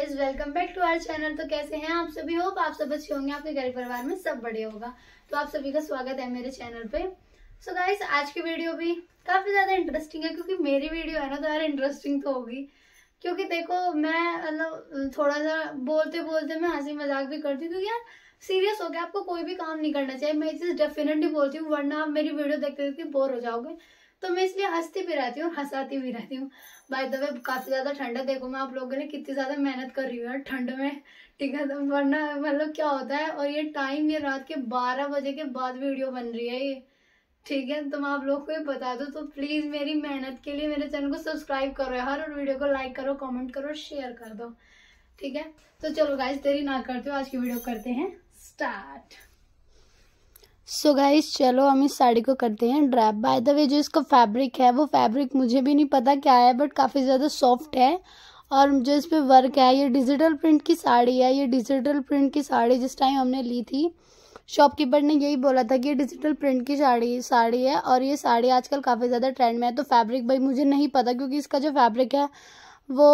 guys welcome back to our channel तो कैसे हैं आप सभी होप आप सब अच्छे होंगे आपके घर परिवार में सब बड़े होगा तो आप सभी का स्वागत है मेरे चैनल पे सो so गाइस आज की वीडियो भी काफ़ी ज़्यादा इंटरेस्टिंग है क्योंकि मेरी वीडियो है ना तो यार इंटरेस्टिंग तो होगी क्योंकि देखो मैं मतलब थोड़ा सा बोलते बोलते मैं हंसी मजाक भी करती हूँ यार सीरियस हो गया आपको कोई भी काम नहीं करना चाहिए मैं ये डेफिनेटली बोलती हूँ वरना आप मेरी वीडियो देखते देखते बोर हो जाओगे तो मैं इसलिए हंसती भी रहती हूँ हंसाती भी रहती हूँ भाई दबे काफ़ी ज़्यादा ठंड है देखो मैं आप लोगों ने कितनी ज़्यादा मेहनत कर रही हूँ ठंड में ठीक है तो वरना मतलब क्या होता है और ये टाइम ये रात के बारह बजे के बाद वीडियो बन रही है ये ठीक है तो मैं आप लोग को ये बता दूँ तो प्लीज़ मेरी मेहनत के लिए मेरे चैनल को सब्सक्राइब करो हर और वीडियो को लाइक करो कॉमेंट करो शेयर कर दो ठीक है तो चलो गाइज देरी ना करते हो आज की वीडियो करते हैं स्टार्ट सो गाइस चलो हम इस साड़ी को करते हैं ड्रैप बाय द वे जो इसका फैब्रिक है वो फैब्रिक मुझे भी नहीं पता क्या है बट काफ़ी ज़्यादा सॉफ्ट है और जो इस पर वर्क है ये डिजिटल प्रिंट की साड़ी है ये डिजिटल प्रिंट की साड़ी जिस टाइम हमने ली थी शॉपकीपर ने यही बोला था कि ये डिजिटल प्रिंट की साड़ी साड़ी है और ये साड़ी आजकल काफ़ी ज़्यादा ट्रेंड में है तो फैब्रिक भाई मुझे नहीं पता क्योंकि इसका जो फैब्रिक है वो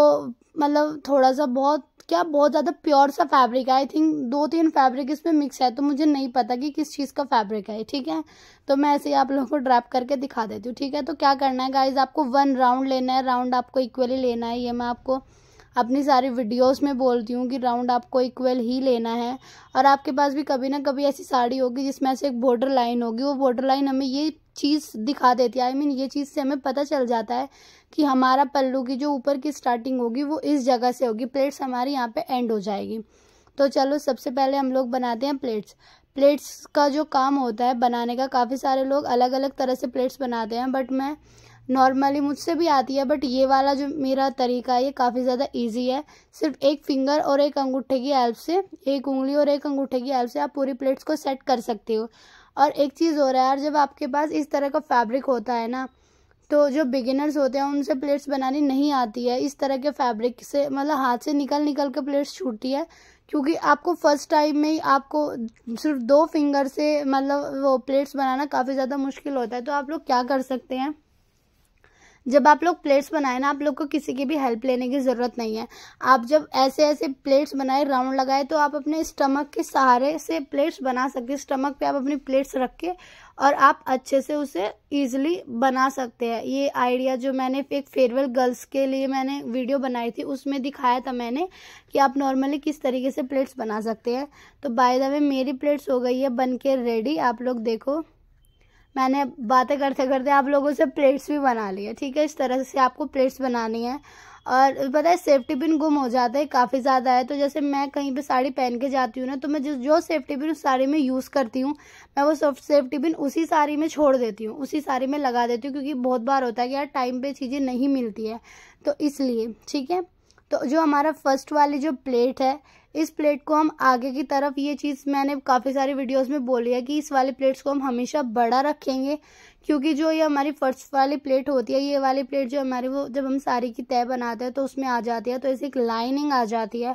मतलब थोड़ा सा बहुत क्या बहुत ज़्यादा प्योर सा फैब्रिक है आई थिंक दो तीन फैब्रिक इसमें मिक्स है तो मुझे नहीं पता कि किस चीज़ का फैब्रिक है ठीक है तो मैं ऐसे ही आप लोगों को ड्रैप करके दिखा देती हूँ ठीक है तो क्या करना है गाइज आपको वन राउंड लेना है राउंड आपको इक्वली लेना है ये मैं आपको अपनी सारी वीडियोस में बोलती हूँ कि राउंड आपको इक्वल ही लेना है और आपके पास भी कभी ना कभी ऐसी साड़ी होगी जिसमें ऐसे एक बॉर्डर लाइन होगी वो बॉर्डर लाइन हमें ये चीज़ दिखा देती है आई मीन ये चीज़ से हमें पता चल जाता है कि हमारा पल्लू की जो ऊपर की स्टार्टिंग होगी वो इस जगह से होगी प्लेट्स हमारी यहाँ पर एंड हो जाएगी तो चलो सबसे पहले हम लोग बनाते हैं प्लेट्स प्लेट्स का जो काम होता है बनाने का काफ़ी सारे लोग अलग अलग तरह से प्लेट्स बनाते हैं बट मैं नॉर्मली मुझसे भी आती है बट ये वाला जो मेरा तरीका है ये काफ़ी ज़्यादा इजी है सिर्फ एक फिंगर और एक अंगूठे की हेल्प से एक उंगली और एक अंगूठे की हेल्प से आप पूरी प्लेट्स को सेट कर सकते हो और एक चीज़ हो रहा है यार जब आपके पास इस तरह का फैब्रिक होता है ना तो जो बिगिनर्स होते हैं उनसे प्लेट्स बनानी नहीं आती है इस तरह के फैब्रिक से मतलब हाथ से निकल निकल के प्लेट्स छूटती है क्योंकि आपको फर्स्ट टाइम में ही आपको सिर्फ दो फिंगर से मतलब वो प्लेट्स बनाना काफ़ी ज़्यादा मुश्किल होता है तो आप लोग क्या कर सकते हैं जब आप लोग प्लेट्स बनाए ना आप लोग को किसी की भी हेल्प लेने की ज़रूरत नहीं है आप जब ऐसे ऐसे प्लेट्स बनाए राउंड लगाए तो आप अपने स्टमक के सहारे से प्लेट्स बना सकते हैं स्टमक पे आप अपनी प्लेट्स रख के और आप अच्छे से उसे ईजिली बना सकते हैं ये आइडिया जो मैंने एक फेयरवेल गर्ल्स के लिए मैंने वीडियो बनाई थी उसमें दिखाया था मैंने कि आप नॉर्मली किस तरीके से प्लेट्स बना सकते हैं तो बाय द वे मेरी प्लेट्स हो गई है बन के रेडी आप लोग देखो मैंने बातें करते करते आप लोगों से प्लेट्स भी बना लिए ठीक है इस तरह से आपको प्लेट्स बनानी है और पता है सेफ्टी पिन गुम हो जाता है काफ़ी ज़्यादा है तो जैसे मैं कहीं पे साड़ी पहन के जाती हूँ ना तो मैं जो जो सेफ्टी पिन उस साड़ी में यूज़ करती हूँ मैं वो सेफ्टी पिन उसी साड़ी में छोड़ देती हूँ उसी साड़ी में लगा देती हूँ क्योंकि बहुत बार होता है कि यार टाइम पे चीज़ें नहीं मिलती है तो इसलिए ठीक है तो जो हमारा फर्स्ट वाली जो प्लेट है इस प्लेट को हम आगे की तरफ ये चीज़ मैंने काफ़ी सारी वीडियोस में बोली है कि इस वाले प्लेट्स को हम हमेशा बड़ा रखेंगे क्योंकि जो ये हमारी फर्स्ट वाली प्लेट होती है ये वाली प्लेट जो हमारी वो जब हम साड़ी की तय बनाते हैं तो उसमें आ जाती है तो ऐसी एक लाइनिंग आ जाती है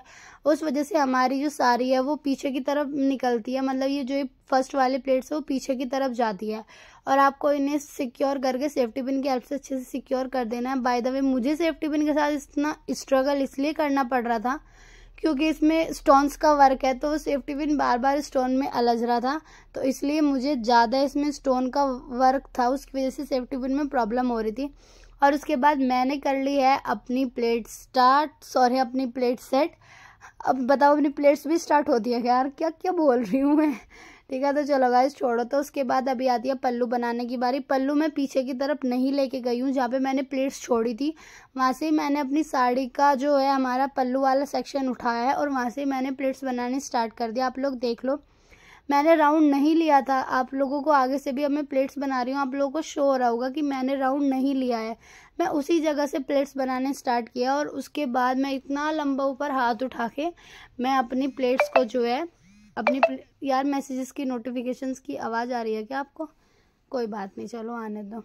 उस वजह से हमारी जो साड़ी है वो पीछे की तरफ निकलती है मतलब ये जो ये फर्स्ट वाली प्लेट्स है वो पीछे की तरफ जाती है और आपको इन्हें सिक्योर करके सेफ्टी पिन की हेल्प से अच्छे से सिक्योर कर देना है बाय द वे मुझे सेफ्टी पिन के साथ इतना स्ट्रगल इसलिए करना पड़ रहा था क्योंकि इसमें स्टोन्स का वर्क है तो सेफ्टी पिन बार बार स्टोन में अलझ रहा था तो इसलिए मुझे ज़्यादा इसमें स्टोन का वर्क था उसकी वजह से सेफ्टी पिन में प्रॉब्लम हो रही थी और उसके बाद मैंने कर ली है अपनी प्लेट स्टार्ट सॉरी अपनी प्लेट सेट अब बताओ अपनी प्लेट्स भी स्टार्ट होती है यार क्या क्या बोल रही हूँ मैं ठीक है तो चलो गाइस छोड़ो तो उसके बाद अभी आती है पल्लू बनाने की बारी पल्लू मैं पीछे की तरफ नहीं लेके गई हूँ जहाँ पे मैंने प्लेट्स छोड़ी थी वहाँ से मैंने अपनी साड़ी का जो है हमारा पल्लू वाला सेक्शन उठाया है और वहाँ से मैंने प्लेट्स बनाने स्टार्ट कर दिया आप लोग देख लो मैंने राउंड नहीं लिया था आप लोगों को आगे से भी अब मैं प्लेट्स बना रही हूँ आप लोगों को शो हो रहा होगा कि मैंने राउंड नहीं लिया है मैं उसी जगह से प्लेट्स बनाने स्टार्ट किया और उसके बाद मैं इतना लंबा ऊपर हाथ उठा के मैं अपनी प्लेट्स को जो है अपने यार मैसेजेस की नोटिफिकेशंस की आवाज़ आ रही है क्या आपको कोई बात नहीं चलो आने दो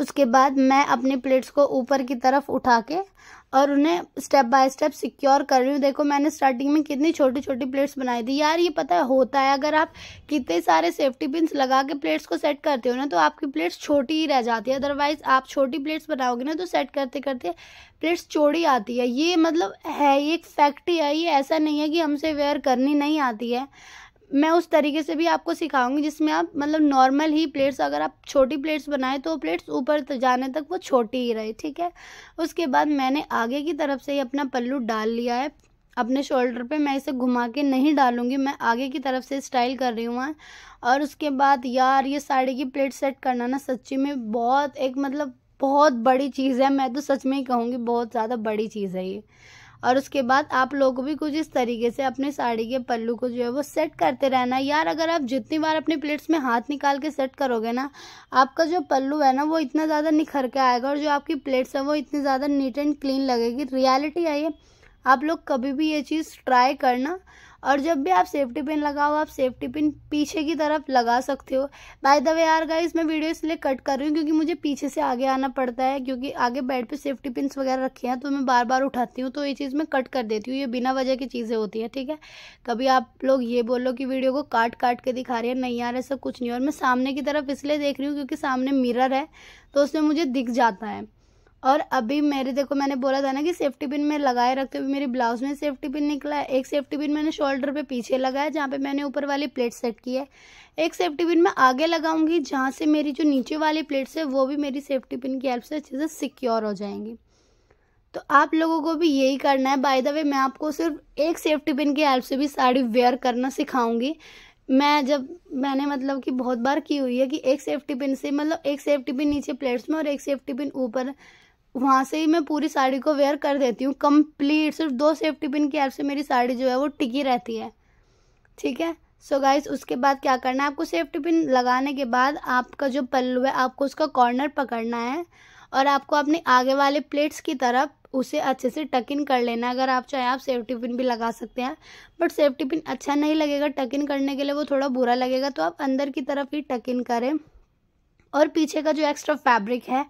उसके बाद मैं अपने प्लेट्स को ऊपर की तरफ उठा के और उन्हें स्टेप बाय स्टेप सिक्योर कर रही हूँ देखो मैंने स्टार्टिंग में कितनी छोटी छोटी प्लेट्स बनाई थी यार ये पता है होता है अगर आप कितने सारे सेफ्टी पिंस लगा के प्लेट्स को सेट करते हो ना तो आपकी प्लेट्स छोटी ही रह जाती है अदरवाइज आप छोटी प्लेट्स बनाओगे ना तो सेट करते करते प्लेट्स चौड़ी आती है ये मतलब है ये एक फैक्ट है ये ऐसा नहीं है कि हमसे वेयर करनी नहीं आती है मैं उस तरीके से भी आपको सिखाऊंगी जिसमें आप मतलब नॉर्मल ही प्लेट्स अगर आप छोटी प्लेट्स बनाए तो प्लेट्स ऊपर जाने तक वो छोटी ही रहे ठीक है उसके बाद मैंने आगे की तरफ से ही अपना पल्लू डाल लिया है अपने शोल्डर पे मैं इसे घुमा के नहीं डालूंगी मैं आगे की तरफ से स्टाइल कर रही हूँ और उसके बाद यार ये साड़ी की प्लेट सेट करना ना सच्ची में बहुत एक मतलब बहुत बड़ी चीज़ है मैं तो सच में ही कहूँगी बहुत ज़्यादा बड़ी चीज़ है ये और उसके बाद आप लोग भी कुछ इस तरीके से अपने साड़ी के पल्लू को जो है वो सेट करते रहना यार अगर आप जितनी बार अपने प्लेट्स में हाथ निकाल के सेट करोगे ना आपका जो पल्लू है ना वो इतना ज़्यादा निखर के आएगा और जो आपकी प्लेट्स है वो इतनी ज़्यादा नीट एंड क्लीन लगेगी रियलिटी है आप लोग कभी भी ये चीज़ ट्राई करना और जब भी आप सेफ्टी पिन लगाओ आप सेफ्टी पिन पीछे की तरफ लगा सकते हो बाय द वे यार गाइस मैं वीडियो इसलिए कट कर रही हूँ क्योंकि मुझे पीछे से आगे आना पड़ता है क्योंकि आगे बेड पे सेफ्टी पिन वगैरह रखे हैं तो मैं बार बार उठाती हूँ तो ये चीज़ मैं कट कर देती हूँ ये बिना वजह की चीज़ें होती है ठीक है कभी आप लोग ये बोलो कि वीडियो को काट काट के दिखा रही है नहीं यार ऐसा कुछ नहीं और मैं सामने की तरफ इसलिए देख रही हूँ क्योंकि सामने मिररर है तो उसमें मुझे दिख जाता है और अभी मेरे देखो मैंने बोला था ना कि सेफ्टी पिन में लगाए रखते हुए मेरी ब्लाउज में सेफ्टी पिन निकला है एक सेफ्टी पिन मैंने शोल्डर पे पीछे लगाया जहाँ पे मैंने ऊपर वाली प्लेट सेट की है एक सेफ्टी पिन मैं आगे लगाऊंगी जहाँ से मेरी जो नीचे वाली प्लेट्स है वो भी मेरी सेफ्टी पिन की हेल्प से अच्छे से सिक्योर हो जाएंगी तो आप लोगों को भी यही करना है बाय द वे मैं आपको सिर्फ एक सेफ्टी पिन की हेल्प से भी साड़ी वेयर करना सिखाऊंगी मैं जब मैंने मतलब कि बहुत बार की हुई है कि एक सेफ्टी पिन से मतलब एक सेफ्टी पिन नीचे प्लेट्स में और एक सेफ्टी पिन ऊपर वहाँ से ही मैं पूरी साड़ी को वेयर कर देती हूँ कंप्लीट सिर्फ दो सेफ्टी पिन की हेल्प से मेरी साड़ी जो है वो टिकी रहती है ठीक है सो so गाइस उसके बाद क्या करना है आपको सेफ्टी पिन लगाने के बाद आपका जो पल्लू है आपको उसका कॉर्नर पकड़ना है और आपको अपने आगे वाले प्लेट्स की तरफ उसे अच्छे से टक इन कर लेना अगर आप चाहें आप सेफ्टी पिन भी लगा सकते हैं बट सेफ्टी पिन अच्छा नहीं लगेगा टक इन करने के लिए वो थोड़ा बुरा लगेगा तो आप अंदर की तरफ ही टक इन करें और पीछे का जो एक्स्ट्रा फैब्रिक है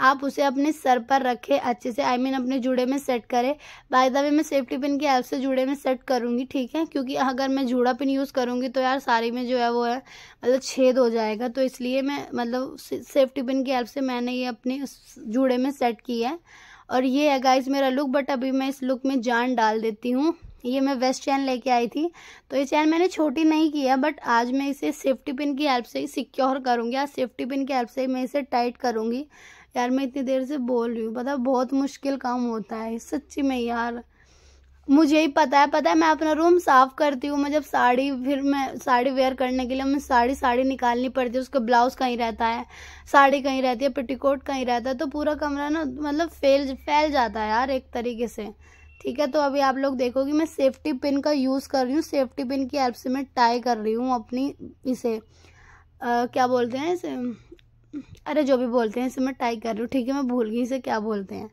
आप उसे अपने सर पर रखें अच्छे से आई I मीन mean, अपने जूड़े में सेट करें बाय द वे मैं सेफ्टी पिन की हेल्प से जुड़े में सेट करूँगी ठीक है क्योंकि अगर मैं जूड़ा पिन यूज़ करूँगी तो यार साड़ी में जो है वो है मतलब छेद हो जाएगा तो इसलिए मैं मतलब सेफ्टी पिन की हेल्प से मैंने ये अपने जूड़े में सेट किया है और ये है गाइज मेरा लुक बट अभी मैं इस लुक में जान डाल देती हूँ ये मैं वेस्ट चैन लेके आई थी तो ये चैन मैंने छोटी नहीं किया बट आज मैं इसे सेफ्टी पिन की हेल्प से ही सिक्योर करूँगी आज सेफ्टी पिन की हेल्प से ही मैं इसे टाइट करूँगी यार मैं इतनी देर से बोल रही हूँ पता बहुत मुश्किल काम होता है सच्ची में यार मुझे ही पता है पता है मैं अपना रूम साफ करती हूँ मैं जब साड़ी फिर मैं साड़ी वेयर करने के लिए मैं साड़ी साड़ी निकालनी पड़ती है उसका ब्लाउज कहीं रहता है साड़ी कहीं रहती है पेटीकोट कहीं रहता है तो पूरा कमरा ना मतलब फैल फैल जाता है यार एक तरीके से ठीक है तो अभी आप लोग देखो कि मैं सेफ्टी पिन का यूज़ कर रही हूँ सेफ्टी पिन की हेल्प से मैं टाई कर रही हूँ अपनी इसे आ, क्या बोलते हैं इसे अरे जो भी बोलते हैं इसे मैं टाई कर रही हूँ ठीक है मैं भूल गई इसे क्या बोलते हैं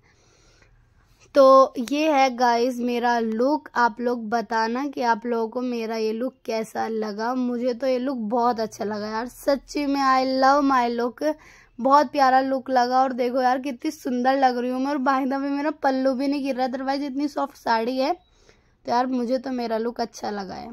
तो ये है गाइस मेरा लुक आप लोग बताना कि आप लोगों को मेरा ये लुक कैसा लगा मुझे तो ये लुक बहुत अच्छा लगा यार सच्ची में आई लव माई लुक बहुत प्यारा लुक लगा और देखो यार कितनी सुंदर लग रही हूँ मैं और बाहिंदा भी मेरा पल्लू भी नहीं गिर रहा अदरवाइज इतनी सॉफ्ट साड़ी है तो यार मुझे तो मेरा लुक अच्छा लगा है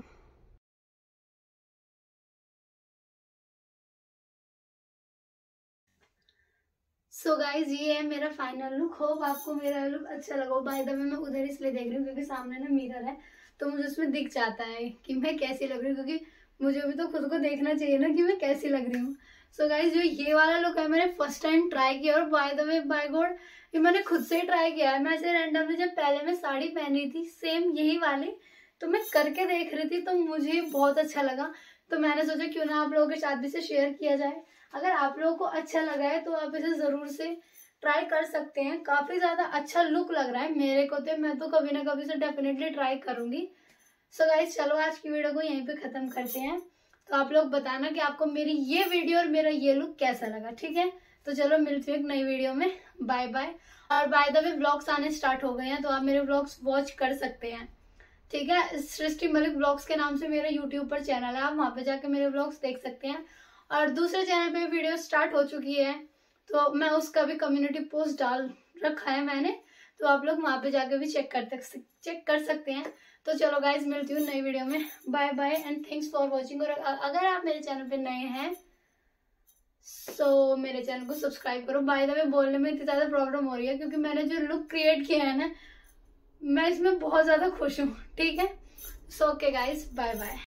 सो so गाइज ये है मेरा फाइनल लुक होप आपको मेरा लुक अच्छा लगा बाय द वे मैं उधर इसलिए देख रही हूँ क्योंकि सामने ना मिरर है तो मुझे उसमें दिख जाता है कि मैं कैसी लग रही हूँ क्योंकि मुझे भी तो खुद को देखना चाहिए ना कि मैं कैसी लग रही हूँ सो गाइज जो ये वाला लुक है मैंने फर्स्ट टाइम ट्राई किया और by the way by God ये मैंने खुद से ही ट्राई किया है मैं ऐसे रैंडमली जब पहले मैं साड़ी पहन रही थी सेम यही वाली तो मैं करके देख रही थी तो मुझे बहुत अच्छा लगा तो मैंने सोचा क्यों ना आप लोगों के साथ भी से शेयर किया जाए अगर आप लोगों को अच्छा लगा है तो आप इसे ज़रूर से ट्राई कर सकते हैं काफ़ी ज़्यादा अच्छा लुक लग रहा है मेरे को तो मैं तो कभी ना कभी से डेफिनेटली ट्राई करूँगी सो so गाइज चलो आज की वीडियो को यहीं पे ख़त्म करते हैं तो आप लोग बताना कि आपको मेरी ये वीडियो और मेरा ये लुक कैसा लगा ठीक है तो चलो मिलती हूँ एक नई वीडियो में बाय बाय और बाय द वे ब्लॉग्स आने स्टार्ट हो गए हैं तो आप मेरे ब्लॉग्स वॉच कर सकते हैं ठीक है सृष्टि मलिक ब्लॉग्स के नाम से मेरा यूट्यूब पर चैनल है आप वहाँ पे जाके मेरे ब्लॉग्स देख सकते हैं और दूसरे चैनल पे वीडियो स्टार्ट हो चुकी है तो मैं उसका भी कम्युनिटी पोस्ट डाल रखा है मैंने तो आप लोग वहाँ पे जाके भी चेक कर चेक कर सकते हैं तो चलो गाइज मिलती हूँ नई वीडियो में bye bye and thanks for watching और अगर आप मेरे चैनल पे नए हैं सो so, मेरे चैनल को सब्सक्राइब करो बाय द वे बोलने में इतनी ज़्यादा प्रॉब्लम हो रही है क्योंकि मैंने जो लुक क्रिएट किया है ना मैं इसमें बहुत ज़्यादा खुश हूँ ठीक है so okay guys bye bye